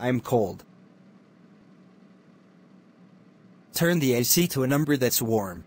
I'm cold. Turn the AC to a number that's warm.